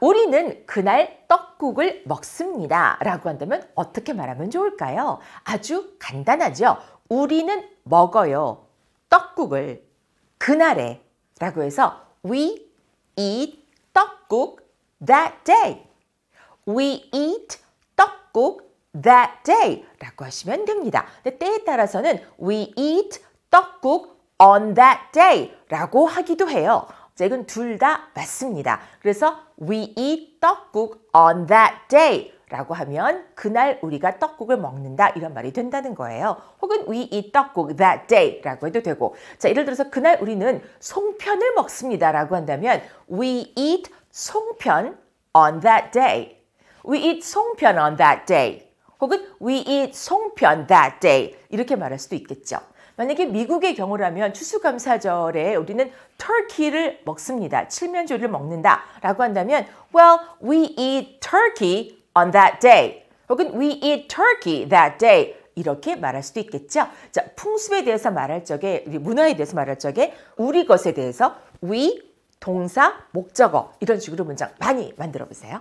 우리는 그날 떡국을 먹습니다. 라고 한다면 어떻게 말하면 좋을까요? 아주 간단하죠. 우리는 먹어요. 떡국을 그날에 라고 해서 we eat 떡국 that day. we eat 떡국 that day 라고 하시면 됩니다. 근데 때에 따라서는 we eat 떡국 on that day 라고 하기도 해요. 잭은 둘 다 맞습니다. 그래서 we eat 떡국 on that day. 라고 하면 그날 우리가 떡국을 먹는다 이런 말이 된다는 거예요. 혹은 we eat 떡국 that day 라고 해도 되고 자 예를 들어서 그날 우리는 송편을 먹습니다 라고 한다면 we eat 송편 on that day we eat 송편 on that day 혹은 we eat 송편 that day 이렇게 말할 수도 있겠죠. 만약에 미국의 경우라면 추수감사절에 우리는 터키를 먹습니다. 칠면조를 먹는다라고 한다면 well we eat turkey on that day 혹은 we eat turkey that day 이렇게 말할 수도 있겠죠. 자, 풍습에 대해서 말할 적에 문화에 대해서 말할 적에 우리 것에 대해서 we 동사 목적어 이런 식으로 문장 많이 만들어 보세요.